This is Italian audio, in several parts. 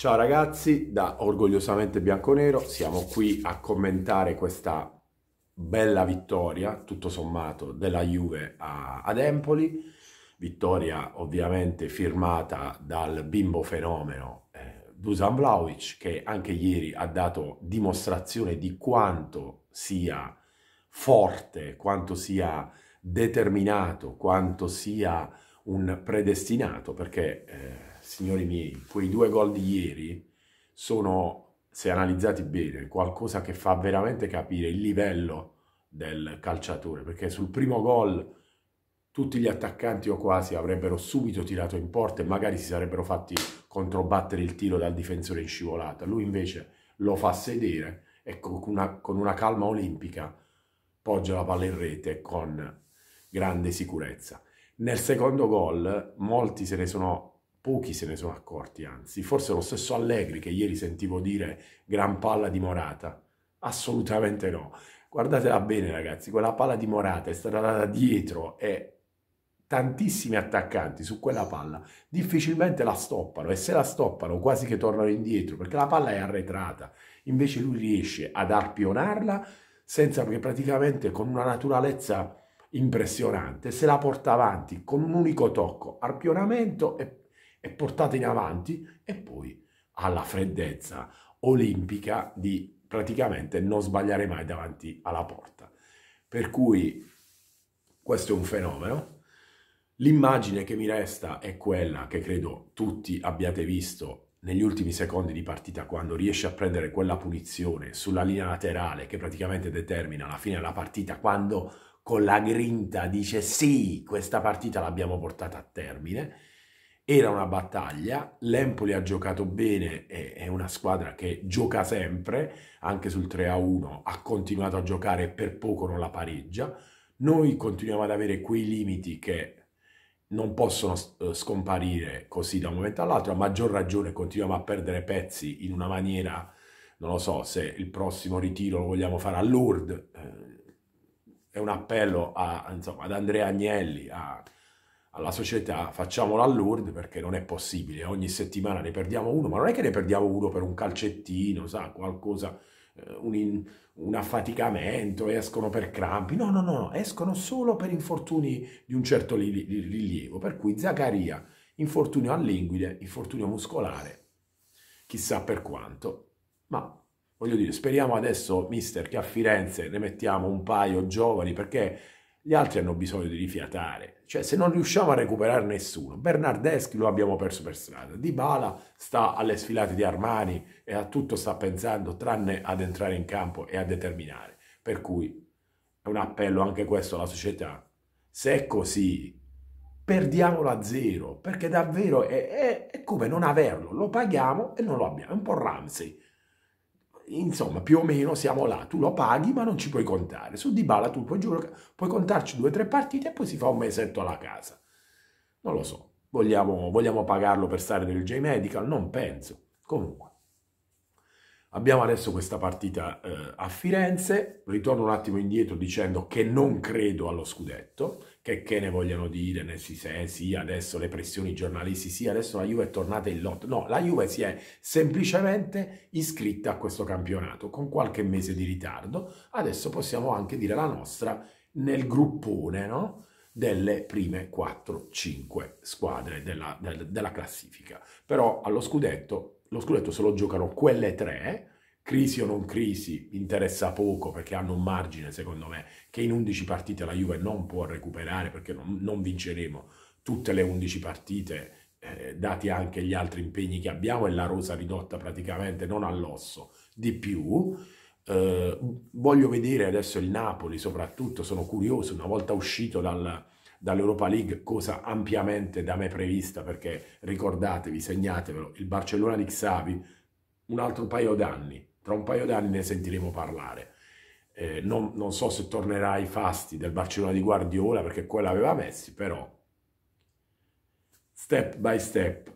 Ciao ragazzi, da Orgogliosamente Bianconero siamo qui a commentare questa bella vittoria, tutto sommato, della Juve a, ad Empoli. Vittoria ovviamente firmata dal bimbo fenomeno eh, Dusan Vlaovic che anche ieri ha dato dimostrazione di quanto sia forte, quanto sia determinato, quanto sia un predestinato perché... Eh, signori miei, quei due gol di ieri sono, se analizzati bene, qualcosa che fa veramente capire il livello del calciatore, perché sul primo gol tutti gli attaccanti o quasi avrebbero subito tirato in porta e magari si sarebbero fatti controbattere il tiro dal difensore in scivolata. Lui invece lo fa sedere e con una, con una calma olimpica poggia la palla in rete con grande sicurezza. Nel secondo gol molti se ne sono pochi se ne sono accorti, anzi, forse lo stesso Allegri che ieri sentivo dire gran palla di Morata, assolutamente no. Guardatela bene ragazzi, quella palla di Morata è stata data dietro e tantissimi attaccanti su quella palla difficilmente la stoppano e se la stoppano quasi che tornano indietro perché la palla è arretrata, invece lui riesce ad arpionarla senza che praticamente con una naturalezza impressionante se la porta avanti con un unico tocco, arpionamento e e portata in avanti e poi alla freddezza olimpica di praticamente non sbagliare mai davanti alla porta. Per cui questo è un fenomeno. L'immagine che mi resta è quella che credo tutti abbiate visto negli ultimi secondi di partita quando riesce a prendere quella punizione sulla linea laterale che praticamente determina la fine della partita, quando con la grinta dice sì, questa partita l'abbiamo portata a termine era una battaglia, l'Empoli ha giocato bene, è una squadra che gioca sempre, anche sul 3-1 ha continuato a giocare e per poco non la pareggia. Noi continuiamo ad avere quei limiti che non possono eh, scomparire così da un momento all'altro, a maggior ragione continuiamo a perdere pezzi in una maniera, non lo so, se il prossimo ritiro lo vogliamo fare a Lourdes, eh, è un appello a, insomma, ad Andrea Agnelli, a alla società facciamola a perché non è possibile, ogni settimana ne perdiamo uno, ma non è che ne perdiamo uno per un calcettino, sa, qualcosa, eh, un, in, un affaticamento, escono per crampi, no, no, no, escono solo per infortuni di un certo rilievo, per cui Zaccaria, infortunio all'inguine, infortunio muscolare, chissà per quanto, ma voglio dire, speriamo adesso, mister, che a Firenze ne mettiamo un paio giovani perché gli altri hanno bisogno di rifiatare. Cioè, se non riusciamo a recuperare nessuno, Bernardeschi lo abbiamo perso per strada, Dybala sta alle sfilate di Armani e a tutto sta pensando tranne ad entrare in campo e a determinare. Per cui è un appello anche questo alla società. Se è così, perdiamolo a zero, perché davvero è, è, è come non averlo, lo paghiamo e non lo abbiamo. È un po' Ramsey insomma, più o meno siamo là. Tu lo paghi, ma non ci puoi contare. Su Di Bala tu puoi, giuro, puoi contarci due o tre partite e poi si fa un mesetto alla casa. Non lo so. Vogliamo, vogliamo pagarlo per stare nel J-Medical? Non penso. Comunque. Abbiamo adesso questa partita eh, a Firenze, ritorno un attimo indietro dicendo che non credo allo scudetto, che, che ne vogliano dire, né si se, sì, adesso le pressioni giornalisti, sì, adesso la Juve è tornata in lotto. No, la Juve si è semplicemente iscritta a questo campionato con qualche mese di ritardo, adesso possiamo anche dire la nostra nel gruppone no? delle prime 4-5 squadre della, della classifica. Però allo scudetto lo scudetto se lo giocano quelle tre, crisi o non crisi interessa poco perché hanno un margine, secondo me, che in 11 partite la Juve non può recuperare perché non, non vinceremo tutte le 11 partite, eh, dati anche gli altri impegni che abbiamo e la rosa ridotta praticamente non all'osso di più. Eh, voglio vedere adesso il Napoli, soprattutto sono curioso, una volta uscito dal, dall'Europa League, cosa ampiamente da me prevista, perché ricordatevi, segnatevelo, il Barcellona di Xavi, un altro paio d'anni, tra un paio d'anni ne sentiremo parlare. Eh, non, non, so se tornerà ai fasti del Barcellona di Guardiola, perché quella aveva Messi, però step by step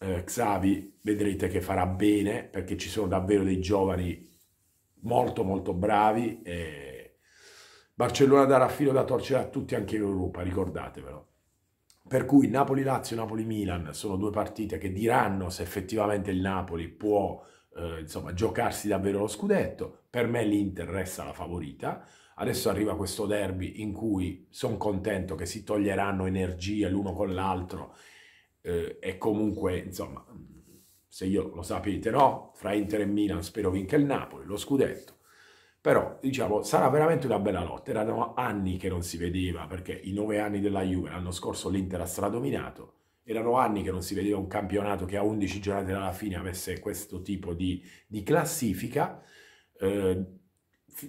eh, Xavi vedrete che farà bene, perché ci sono davvero dei giovani molto molto bravi. E Barcellona darà filo da torcere a tutti anche in Europa, ricordatevelo. Per cui Napoli-Lazio, e Napoli-Milan sono due partite che diranno se effettivamente il Napoli può eh, insomma, giocarsi davvero lo scudetto. Per me l'Inter resta la favorita. Adesso arriva questo derby in cui sono contento che si toglieranno energie l'uno con l'altro eh, e comunque, insomma, se io lo sapete, no? Fra Inter e Milan spero vinca il Napoli, lo scudetto. Però, diciamo, sarà veramente una bella lotta. Erano anni che non si vedeva, perché i nove anni della Juve, l'anno scorso l'Inter ha stradominato, erano anni che non si vedeva un campionato che a 11 giornate dalla fine avesse questo tipo di, di classifica. Eh,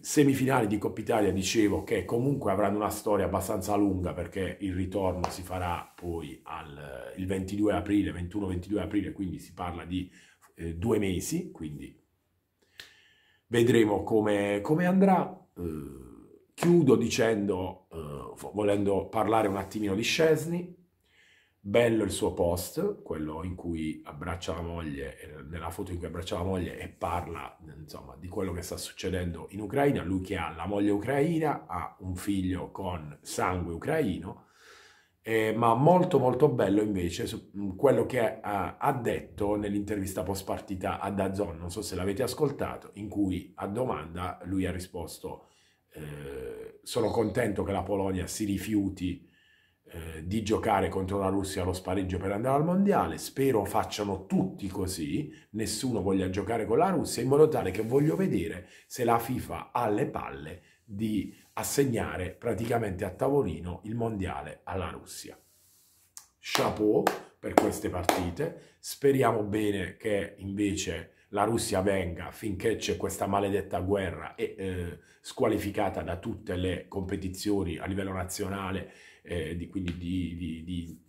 semifinali di Coppa Italia dicevo che comunque avranno una storia abbastanza lunga perché il ritorno si farà poi al, il 22 aprile, 21-22 aprile, quindi si parla di eh, due mesi, quindi Vedremo come, come andrà. Eh, chiudo dicendo, eh, volendo parlare un attimino di Scesni, bello il suo post, quello in cui abbraccia la moglie, eh, nella foto in cui abbraccia la moglie e parla insomma, di quello che sta succedendo in Ucraina, lui che ha la moglie ucraina, ha un figlio con sangue ucraino, eh, ma molto molto bello invece su, mh, quello che ha, ha detto nell'intervista post partita a Dazzon, non so se l'avete ascoltato, in cui a domanda lui ha risposto eh, sono contento che la Polonia si rifiuti eh, di giocare contro la Russia allo spareggio per andare al Mondiale, spero facciano tutti così, nessuno voglia giocare con la Russia, in modo tale che voglio vedere se la FIFA ha le palle di assegnare praticamente a tavolino il mondiale alla Russia. Chapeau per queste partite, speriamo bene che invece la Russia venga finché c'è questa maledetta guerra e eh, squalificata da tutte le competizioni a livello nazionale, eh, di, quindi di, di,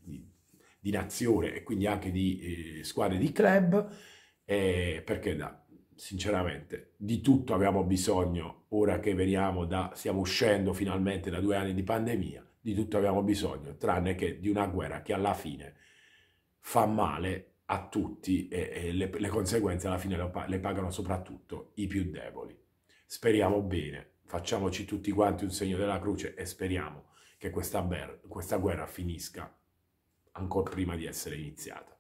di, nazione e quindi anche di eh, squadre di club, eh, perché da sinceramente, di tutto abbiamo bisogno ora che veniamo da, stiamo uscendo finalmente da due anni di pandemia, di tutto abbiamo bisogno, tranne che di una guerra che alla fine fa male a tutti e, e le, le, conseguenze alla fine le pagano soprattutto i più deboli. Speriamo bene, facciamoci tutti quanti un segno della croce e speriamo che questa, questa guerra finisca ancora prima di essere iniziata.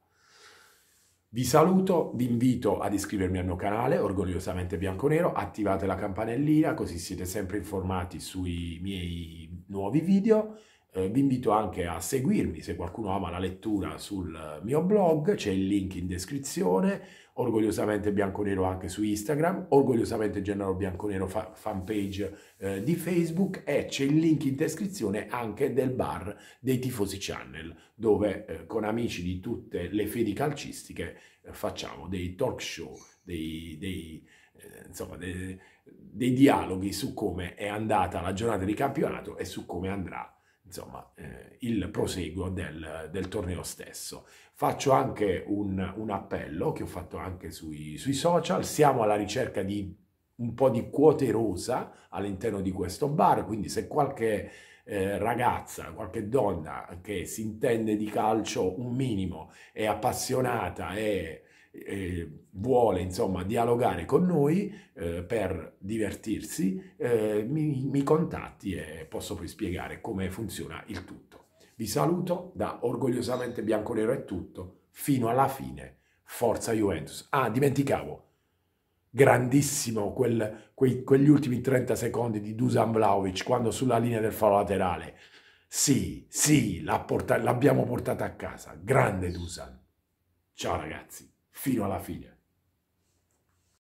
Vi saluto, vi invito ad iscrivermi al mio canale Orgogliosamente Bianconero, attivate la campanellina così siete sempre informati sui miei nuovi video eh, vi invito anche a seguirmi se qualcuno ama la lettura sul eh, mio blog, c'è il link in descrizione, orgogliosamente bianconero anche su Instagram, orgogliosamente Gennaro Bianconero fa- fanpage eh, di Facebook e c'è il link in descrizione anche del bar dei tifosi channel dove eh, con amici di tutte le fedi calcistiche eh, facciamo dei talk show, dei, dei eh, insomma, dei, dei dialoghi su come è andata la giornata di campionato e su come andrà insomma, eh, il proseguo del, del, torneo stesso. Faccio anche un, un appello che ho fatto anche sui, sui, social, siamo alla ricerca di un po' di quote rosa all'interno di questo bar, quindi se qualche eh, ragazza, qualche donna che si intende di calcio un minimo, è appassionata e eh, vuole insomma dialogare con noi eh, per divertirsi, eh, mi, mi contatti e posso poi spiegare come funziona il tutto. Vi saluto da Orgogliosamente Bianconero è tutto, fino alla fine. Forza Juventus. Ah, dimenticavo, grandissimo quel, quei, quegli ultimi 30 secondi di Dusan Vlaovic quando sulla linea del falo laterale. Sì, sì, l'abbiamo porta, portata a casa. Grande Dusan. Ciao ragazzi. filho alla figlia.